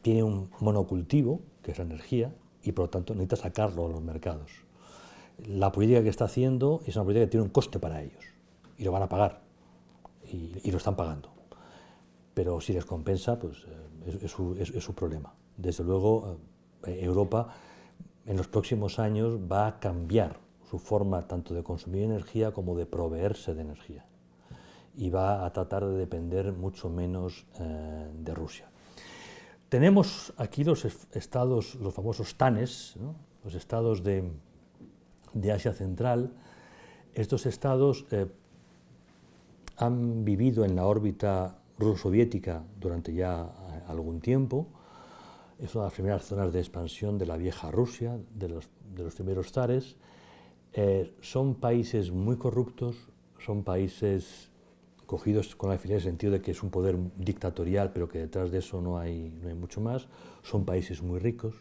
tiene un monocultivo, que es la energía, y por lo tanto necesita sacarlo a los mercados la política que está haciendo es una política que tiene un coste para ellos y lo van a pagar y, lo están pagando. Pero si les compensa, pues eh, es, su, problema. Desde luego, eh, Europa en los próximos años va a cambiar su forma tanto de consumir energía como de proveerse de energía y va a tratar de depender mucho menos eh, de Rusia. Tenemos aquí los estados, los famosos TANES, los estados de, de Asia Central, estos estados eh, han vivido en la órbita ruso-soviética durante ya eh, algún tiempo. Es una de las primeras zonas de expansión de la vieja Rusia, de los, primeros zares. Eh, son países muy corruptos, son países cogidos con la en el sentido de que es un poder dictatorial, pero que detrás de eso no hay, no hay mucho más. Son países muy ricos,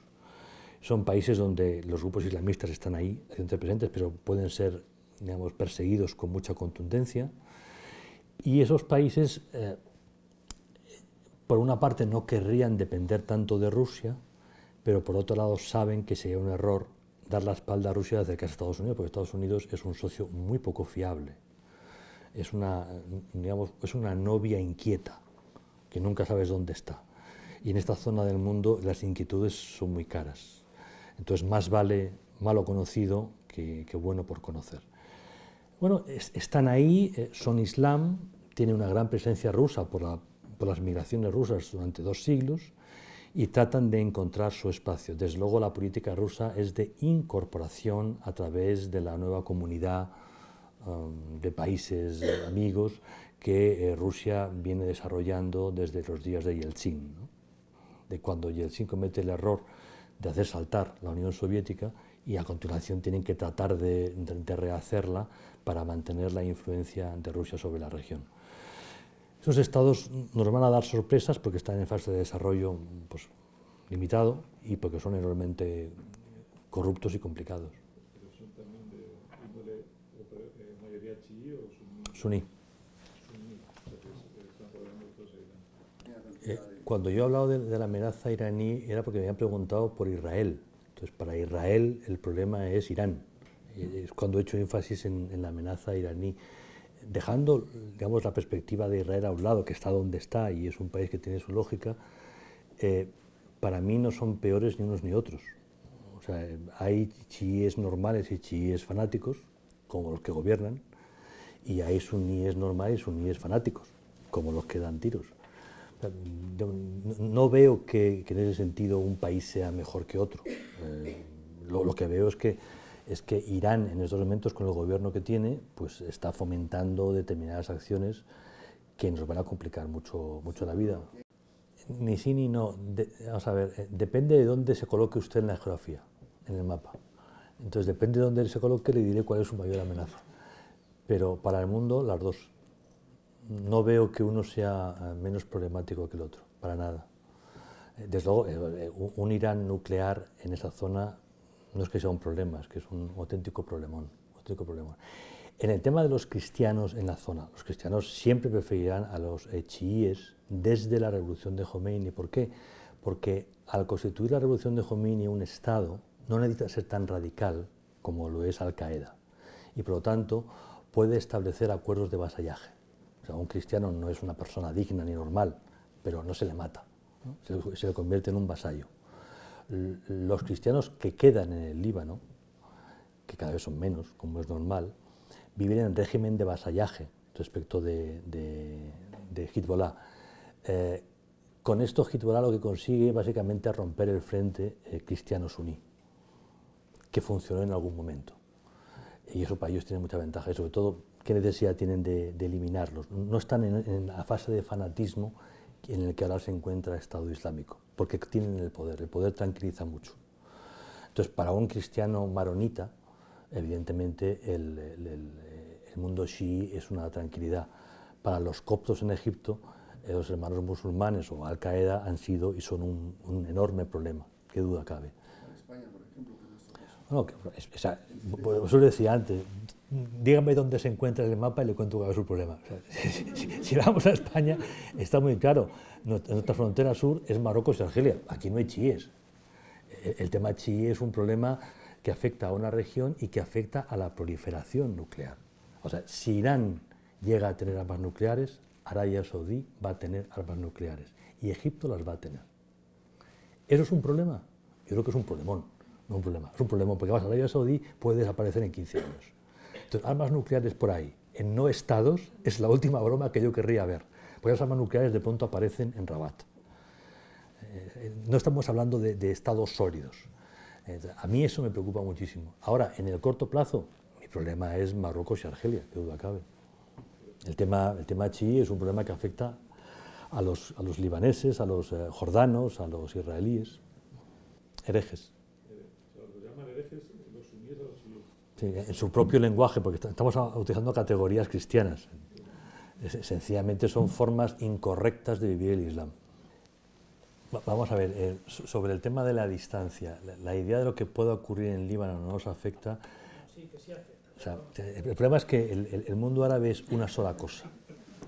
son países donde los grupos islamistas están ahí, presentes, pero pueden ser digamos, perseguidos con mucha contundencia. Y esos países, eh, por una parte, no querrían depender tanto de Rusia, pero por otro lado saben que sería un error dar la espalda a Rusia y acercarse a Estados Unidos, porque Estados Unidos es un socio muy poco fiable. Es una, es una novia inquieta, que nunca sabes dónde está. Y en esta zona del mundo las inquietudes son muy caras. Entonces, más vale malo conocido que, bueno por conocer. Bueno, están ahí, eh, son Islam, tiene una gran presencia rusa por, las migraciones rusas durante dos siglos y tratan de encontrar su espacio. Desde luego la política rusa es de incorporación a través de la nueva comunidad um, de países amigos que eh, Rusia viene desarrollando desde los días de Yeltsin, de cuando Yeltsin comete el error de hacer saltar la Unión Soviética y a continuación tienen que tratar de, rehacerla para mantener la influencia de Rusia sobre la región. Esos estados nos van a dar sorpresas porque están en fase de desarrollo pues, limitado y porque son enormemente corruptos y complicados. son también de índole eh, mayoría chií o Cuando yo he hablado de, la amenaza iraní era porque me habían preguntado por Israel. Entonces, para Israel el problema es Irán. Eh, es cuando he hecho énfasis en, la amenaza iraní. Dejando, digamos, la perspectiva de Israel a un lado, que está donde está y es un país que tiene su lógica, eh, para mí no son peores ni unos ni otros. O sea, hay chiíes normales y chiíes fanáticos, como los que gobiernan, y hay suníes normales y suníes fanáticos, como los que dan tiros no veo que, en ese sentido un país sea mejor que otro. Eh, lo, que veo es que, es que Irán en estos momentos con el gobierno que tiene, pues está fomentando determinadas acciones que nos van a complicar mucho, mucho la vida. Ni sí ni no. vamos a ver, eh, depende de dónde se coloque usted en la geografía, en el mapa. Entonces depende de dónde se coloque, le diré cuál es su mayor amenaza. Pero para el mundo, las dos no veo que uno sea eh, menos problemático que el otro, para nada. Eh, desde luego, eh, un Irán nuclear en esa zona no es que sea un problema, es que es un auténtico problemón. En el tema de los cristianos en la zona, los cristianos siempre preferirán a los chiíes desde la revolución de Khomeini. ¿Por qué? Porque al constituir la revolución de Jomeini un Estado, no necesita ser tan radical como lo es Al-Qaeda. Y por lo tanto, puede establecer acuerdos de vasallaje un cristiano no es una persona digna ni normal, pero no se le mata, Se, le convierte en un vasallo. los cristianos que quedan en el Líbano, que cada vez son menos, como es normal, viven en régimen de vasallaje respecto de, de, Hezbollah. Eh, con esto Hezbollah lo que consigue básicamente es romper el frente eh, cristiano suní, que funcionó en algún momento. Y eso para ellos tiene mucha ventaja, y sobre todo qué necesidad tienen de, eliminarlos. No están en, la fase de fanatismo en el que ahora se encuentra el Estado Islámico, porque tienen el poder, el poder tranquiliza mucho. Entonces, para un cristiano maronita, evidentemente el, el, mundo chií es una tranquilidad. Para los coptos en Egipto, eh, los hermanos musulmanes o Al-Qaeda han sido y son un, enorme problema, qué duda cabe. ¿En España, por ejemplo. No, que, decía antes, dígame dónde se encuentra el mapa y le cuento cuál es su problema. si, vamos a España, está muy claro, nuestra, frontera sur es Marruecos y Argelia, aquí no hay chiíes. El, tema chií es un problema que afecta a una región y que afecta a la proliferación nuclear. O sea, si Irán llega a tener armas nucleares, Arabia Saudí va a tener armas nucleares y Egipto las va a tener. ¿Eso es un problema? Yo creo que es un problemón, no un problema. Es un problema porque Arabia Saudí, puede desaparecer en 15 años armas nucleares por ahí, en no estados, es la última broma que yo querría ver. Porque las armas nucleares de pronto aparecen en Rabat. Eh, eh, no estamos hablando de, estados sólidos. Eh, a mí eso me preocupa muchísimo. Ahora, en el corto plazo, mi problema es Marruecos y Argelia, que duda cabe. El tema, el chií es un problema que afecta a los, libaneses, a los jordanos, a los israelíes, herejes. en su propio lenguaje, porque estamos utilizando categorías cristianas. Sencillamente son formas incorrectas de vivir el Islam. Vamos a ver, eh, sobre el tema de la distancia, la, idea de lo que pueda ocurrir en Líbano no nos afecta. Sí, que sí afecta. el, problema es que el, mundo árabe es una sola cosa.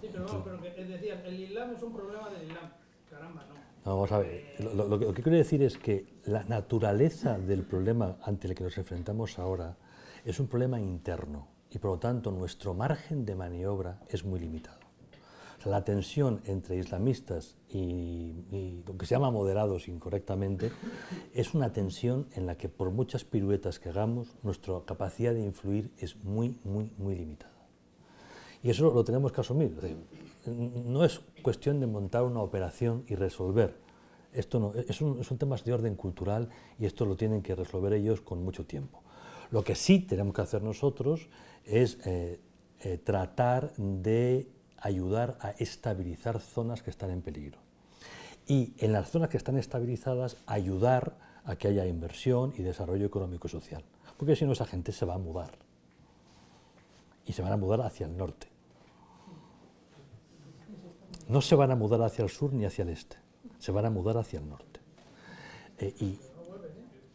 Sí, pero, pero que, el Islam es un problema del Islam. Caramba, no. vamos a ver, lo, que quiero decir es que la naturaleza del problema ante el que nos enfrentamos ahora es un problema interno y por lo tanto nuestro margen de maniobra es muy limitado. La tensión entre islamistas y, lo que se llama moderados incorrectamente es una tensión en la que por muchas piruetas que hagamos, nuestra capacidad de influir es muy, muy, muy limitada. Y eso lo tenemos que asumir. No es cuestión de montar una operación y resolver. Esto no, es un tema de orden cultural y esto lo tienen que resolver ellos con mucho tiempo. Lo que sí tenemos que hacer nosotros es eh, eh, tratar de ayudar a estabilizar zonas que están en peligro. Y en las zonas que están estabilizadas, ayudar a que haya inversión y desarrollo económico y social. Porque si no, esa gente se va a mudar. Y se van a mudar hacia el norte. No se van a mudar hacia el sur ni hacia el este. Se van a mudar hacia el norte. Eh, y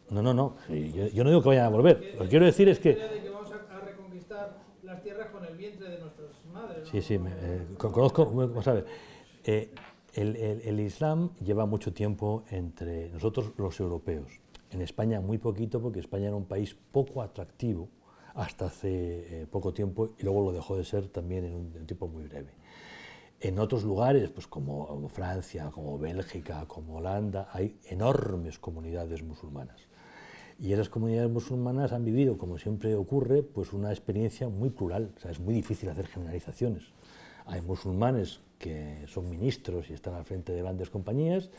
no, no, no. Yo, no digo que vayan a volver. Lo que quiero decir es que. vamos a, reconquistar las tierras con el vientre de nuestras madres. Sí, sí. Eh, conozco. Vamos eh, el, Islam lleva mucho tiempo entre nosotros los europeos. En España muy poquito porque España era un país poco atractivo hasta hace eh, poco tiempo y luego lo dejó de ser también en un, en un tiempo muy breve. En otros lugares, pues como Francia, como Bélgica, como Holanda, hay enormes comunidades musulmanas. Y esas comunidades musulmanas han vivido, como siempre ocurre, pues una experiencia muy plural. O sea, es muy difícil hacer generalizaciones. Hay musulmanes que son ministros y están al frente de grandes compañías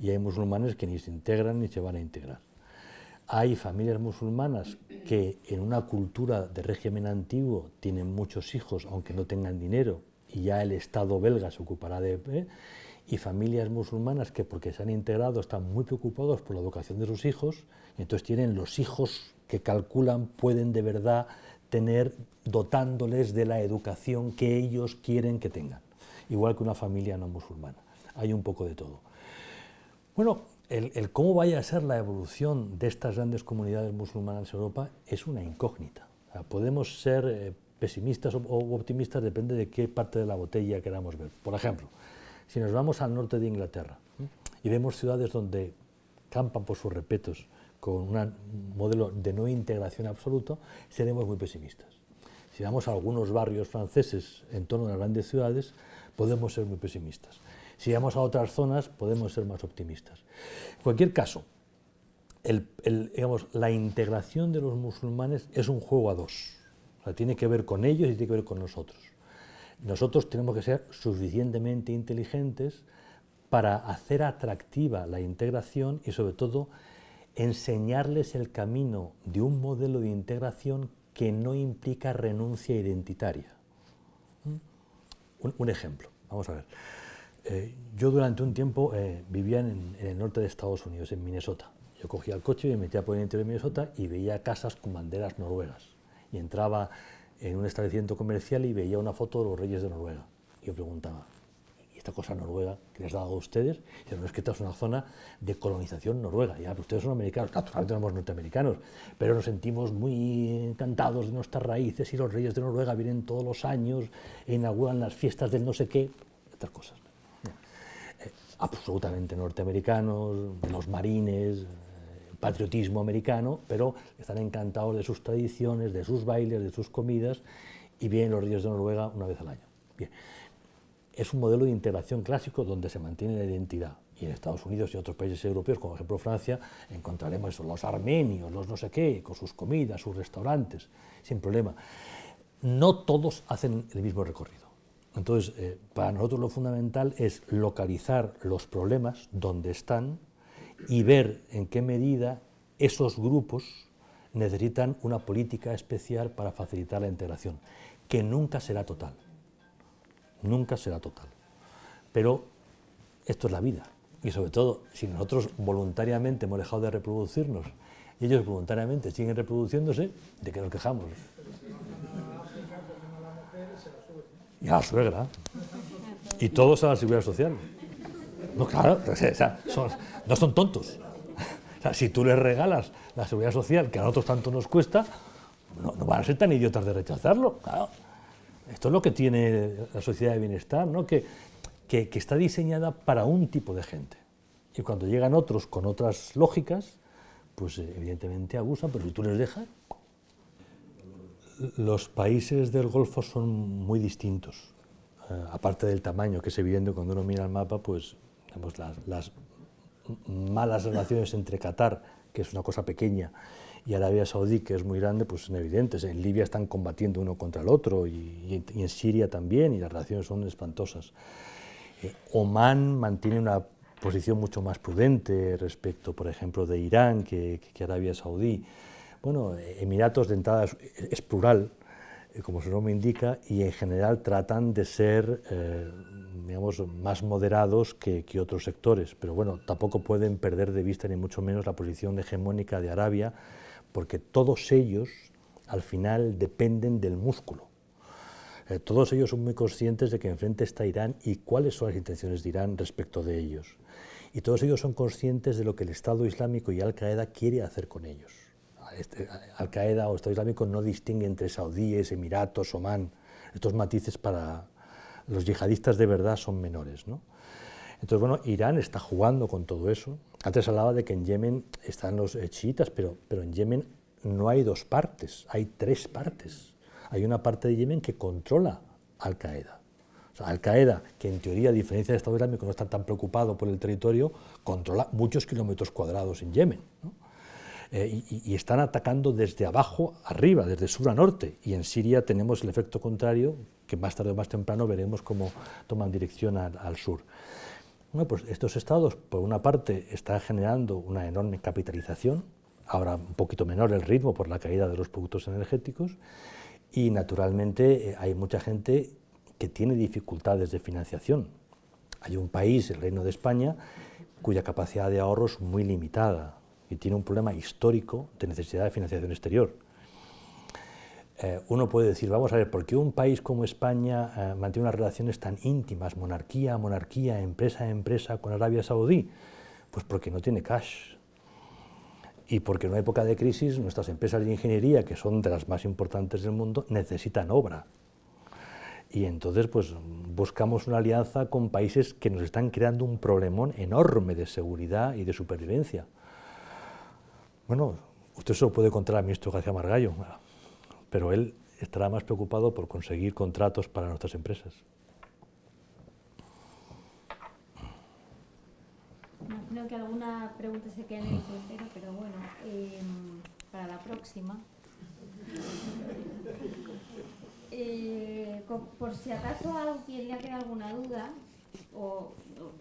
y hay musulmanes que ni se integran ni se van a integrar. Hay familias musulmanas que en una cultura de régimen antiguo tienen muchos hijos aunque no tengan dinero y ya el Estado belga se ocupará de... ¿eh? y familias musulmanas que porque se han integrado están muy preocupados por la educación de sus hijos, y entonces tienen los hijos que calculan pueden de verdad tener dotándoles de la educación que ellos quieren que tengan, igual que una familia no musulmana. Hay un poco de todo. Bueno, el, cómo vaya a ser la evolución de estas grandes comunidades musulmanas en Europa es una incógnita. podemos ser eh, pesimistas o optimistas, depende de qué parte de la botella queramos ver. Por ejemplo, si nos vamos al norte de Inglaterra y vemos ciudades donde campan por sus repetos con un modelo de no integración absoluto, seremos muy pesimistas. Si vamos a algunos barrios franceses en torno a las grandes ciudades, podemos ser muy pesimistas. Si vamos a otras zonas, podemos ser más optimistas. En cualquier caso, la integración de los musulmanes es un juego a dos. tiene que ver con ellos y tiene que ver con nosotros. Nosotros tenemos que ser suficientemente inteligentes para hacer atractiva la integración y sobre todo enseñarles el camino de un modelo de integración que no implica renuncia identitaria. ¿Mm? Un, ejemplo, vamos a ver. Eh, yo durante un tiempo eh, vivía en, el norte de Estados Unidos, en Minnesota. Yo cogía el coche y me metía por el interior de Minnesota y veía casas con banderas noruegas. Y entraba en un establecimiento comercial y veía una foto de los reyes de Noruega. Y yo preguntaba, ¿y esta cosa noruega que les he dado a ustedes? Y no es que esta es una zona de colonización noruega. Ya, ustedes son americanos, naturalmente somos norteamericanos, pero nos sentimos muy encantados de nuestras raíces y los reyes de Noruega vienen todos los años e inauguran las fiestas del no sé qué, otras cosas. Eh, absolutamente norteamericanos, los marines, patriotismo americano, pero están encantados de sus tradiciones, de sus bailes, de sus comidas, y vienen los ríos de Noruega una vez al año. Es un modelo de integración clásico donde se mantiene la identidad. Y en Estados Unidos y otros países europeos, como por ejemplo Francia, encontraremos eso, los armenios, los no sé qué, con sus comidas, sus restaurantes, sin problema. No todos hacen el mismo recorrido. Entonces, eh, para nosotros lo fundamental es localizar los problemas donde están y ver en qué medida esos grupos necesitan una política especial para facilitar la integración, que nunca será total, nunca será total. Pero esto es la vida, y sobre todo si nosotros voluntariamente hemos dejado de reproducirnos y ellos voluntariamente siguen reproduciéndose, ¿de qué nos quejamos? Y a la suegra, y todos a la seguridad social. No, claro, son, no son tontos. si tú les regalas la seguridad social, que a nosotros tanto nos cuesta, no, van a ser tan idiotas de rechazarlo. Esto es lo que tiene la sociedad de bienestar, ¿no? que, que, está diseñada para un tipo de gente. Y cuando llegan otros con otras lógicas, pues eh, evidentemente abusan, pero si tú les dejas... Los países del Golfo son muy distintos, eh, aparte del tamaño, que se evidente cuando uno mira el mapa, pues las, malas relaciones entre Qatar, que es una cosa pequeña, y Arabia Saudí, que es muy grande, pues son evidentes. En Libia están combatiendo uno contra el otro y, en Siria también, y las relaciones son espantosas. Eh, Oman mantiene una posición mucho más prudente respecto, por ejemplo, de Irán que, Arabia Saudí. Bueno, Emiratos de entrada es plural, eh, como su nombre indica, y en general tratan de ser, eh, digamos, más moderados que, otros sectores. Pero bueno, tampoco pueden perder de vista ni mucho menos la posición hegemónica de Arabia, porque todos ellos al final dependen del músculo. Eh, todos ellos son muy conscientes de que enfrente está Irán y cuáles son las intenciones de Irán respecto de ellos. Y todos ellos son conscientes de lo que el Estado Islámico y Al-Qaeda quiere hacer con ellos. Este, Al Qaeda o Estado Islámico no distingue entre saudíes, emiratos, Oman. Estos matices para los yihadistas de verdad son menores. ¿no? Entonces, bueno, Irán está jugando con todo eso. Antes hablaba de que en Yemen están los eh, chiitas, pero, en Yemen no hay dos partes, hay tres partes. Hay una parte de Yemen que controla Al Qaeda. O sea, Al Qaeda, que en teoría, a diferencia de Estado Islámico, no está tan preocupado por el territorio, controla muchos kilómetros cuadrados en Yemen. Eh, y, están atacando desde abajo arriba, desde sur a norte. Y en Siria tenemos el efecto contrario, que más tarde o más temprano veremos cómo toman dirección al, sur. Bueno, pues estos estados, por una parte, están generando una enorme capitalización, ahora un poquito menor el ritmo por la caída de los productos energéticos, y naturalmente eh, hay mucha gente que tiene dificultades de financiación. Hay un país, el Reino de España, cuya capacidad de ahorro es muy limitada y tiene un problema histórico de necesidad de financiación exterior. Eh, uno puede decir, vamos a ver, ¿por qué un país como España eh, mantiene unas relaciones tan íntimas, monarquía a monarquía, empresa a empresa con Arabia Saudí? Pues porque no tiene cash. Y porque en una época de crisis nuestras empresas de ingeniería, que son de las más importantes del mundo, necesitan obra. Y entonces pues buscamos una alianza con países que nos están creando un problemón enorme de seguridad y de supervivencia. Bueno, usted lo puede contar al ministro García Margallo, pero él estará más preocupado por conseguir contratos para nuestras empresas. Imagino que alguna pregunta se quede en el tintero, pero bueno, em, para la próxima. Eh, por si acaso alguien le queda alguna duda, o,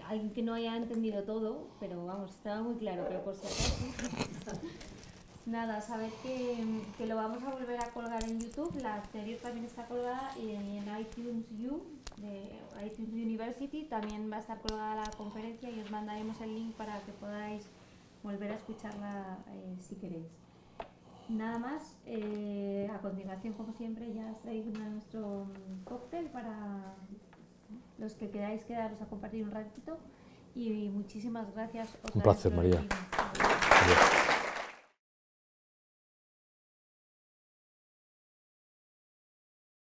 alguien que no haya entendido todo, pero vamos, estaba muy claro, pero por si acaso. Nada, sabéis que, lo vamos a volver a colgar en YouTube, la serie también está colgada y en iTunes U, de iTunes University, también va a estar colgada la conferencia y os mandaremos el link para que podáis volver a escucharla eh, si queréis. Nada más, eh, a continuación, como siempre, ya os traigo nuestro cóctel para los que queráis quedaros a compartir un ratito. Y muchísimas gracias. un placer, María.